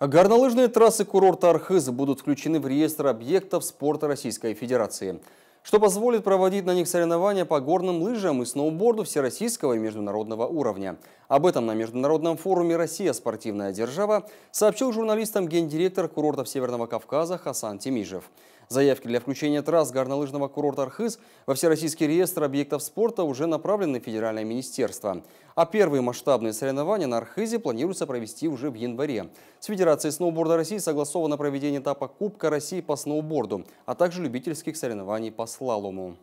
Горнолыжные трассы курорта Архыз будут включены в реестр объектов спорта Российской Федерации, что позволит проводить на них соревнования по горным лыжам и сноуборду всероссийского и международного уровня. Об этом на международном форуме «Россия – спортивная держава» сообщил журналистам гендиректор курортов Северного Кавказа Хасан Тимижев. Заявки для включения трасс горнолыжного курорта Архыз во Всероссийский реестр объектов спорта уже направлены в Федеральное министерство. А первые масштабные соревнования на Архизе планируется провести уже в январе. С Федерацией сноуборда России согласовано проведение этапа Кубка России по сноуборду, а также любительских соревнований по слалому.